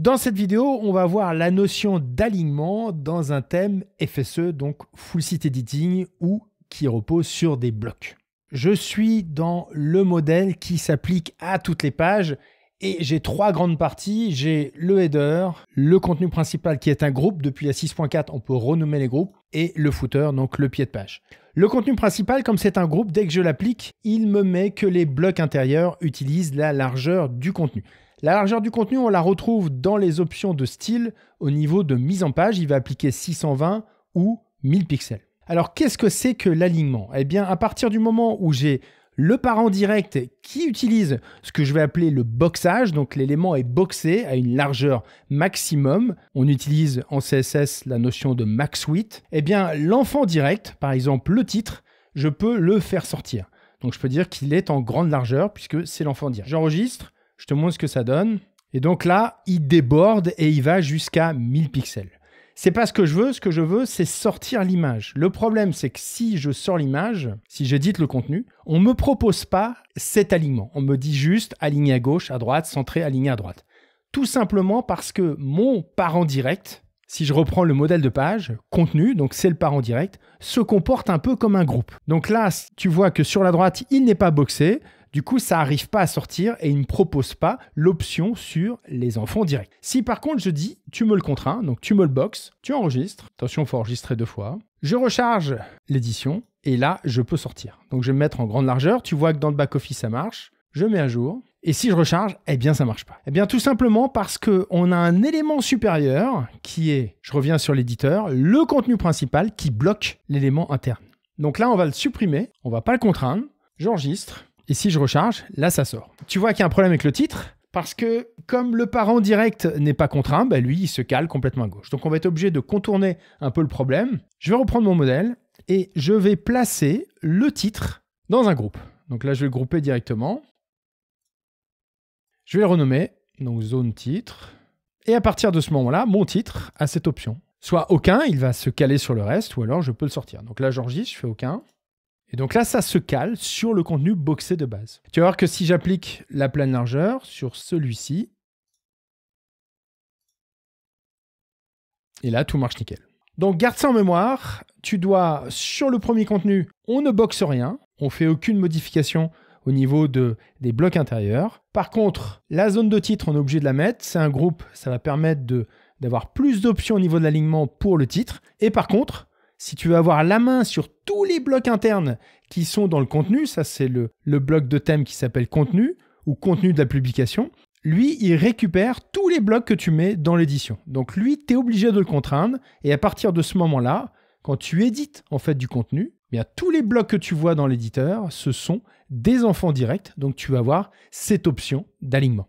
Dans cette vidéo, on va voir la notion d'alignement dans un thème FSE, donc Full Site Editing, ou qui repose sur des blocs. Je suis dans le modèle qui s'applique à toutes les pages et j'ai trois grandes parties. J'ai le header, le contenu principal qui est un groupe. Depuis la 6.4, on peut renommer les groupes et le footer, donc le pied de page. Le contenu principal, comme c'est un groupe, dès que je l'applique, il me met que les blocs intérieurs utilisent la largeur du contenu. La largeur du contenu, on la retrouve dans les options de style au niveau de mise en page. Il va appliquer 620 ou 1000 pixels. Alors qu'est-ce que c'est que l'alignement Eh bien, à partir du moment où j'ai le parent direct qui utilise ce que je vais appeler le boxage, donc l'élément est boxé à une largeur maximum, on utilise en CSS la notion de max width, eh bien l'enfant direct, par exemple le titre, je peux le faire sortir. Donc je peux dire qu'il est en grande largeur puisque c'est l'enfant direct. J'enregistre, je te montre ce que ça donne. Et donc là, il déborde et il va jusqu'à 1000 pixels. C'est pas ce que je veux, ce que je veux, c'est sortir l'image. Le problème, c'est que si je sors l'image, si j'édite le contenu, on me propose pas cet alignement. On me dit juste aligné à gauche, à droite, centré, aligné à droite. Tout simplement parce que mon parent direct, si je reprends le modèle de page, contenu, donc c'est le parent direct, se comporte un peu comme un groupe. Donc là, tu vois que sur la droite, il n'est pas boxé. Du coup, ça n'arrive pas à sortir et il ne propose pas l'option sur les enfants directs. Si par contre je dis tu me le contrains, donc tu me le boxes, tu enregistres, attention, faut enregistrer deux fois. Je recharge l'édition et là, je peux sortir. Donc je vais me mettre en grande largeur, tu vois que dans le back office ça marche. Je mets à jour et si je recharge, eh bien ça marche pas. Eh bien tout simplement parce que on a un élément supérieur qui est, je reviens sur l'éditeur, le contenu principal qui bloque l'élément interne. Donc là, on va le supprimer, on va pas le contraindre. J'enregistre, et si je recharge, là, ça sort. Tu vois qu'il y a un problème avec le titre parce que comme le parent direct n'est pas contraint, bah, lui, il se cale complètement à gauche. Donc on va être obligé de contourner un peu le problème. Je vais reprendre mon modèle et je vais placer le titre dans un groupe. Donc là, je vais le grouper directement. Je vais le renommer, donc zone titre. Et à partir de ce moment-là, mon titre a cette option. Soit aucun, il va se caler sur le reste, ou alors je peux le sortir. Donc là, j'enregistre, je fais aucun. Et donc là, ça se cale sur le contenu boxé de base. Tu vas voir que si j'applique la pleine largeur sur celui-ci, et là, tout marche nickel. Donc garde ça en mémoire, tu dois, sur le premier contenu, on ne boxe rien, on fait aucune modification au niveau de, des blocs intérieurs. Par contre, la zone de titre, on est obligé de la mettre, c'est un groupe, ça va permettre d'avoir plus d'options au niveau de l'alignement pour le titre. Et par contre, si tu veux avoir la main sur tous les blocs internes qui sont dans le contenu, ça c'est le, bloc de thème qui s'appelle contenu ou contenu de la publication, lui, il récupère tous les blocs que tu mets dans l'édition. Donc lui, tu es obligé de le contraindre et à partir de ce moment-là, quand tu édites en fait du contenu, eh bien tous les blocs que tu vois dans l'éditeur, ce sont des enfants directs. Donc tu vas avoir cette option d'alignement.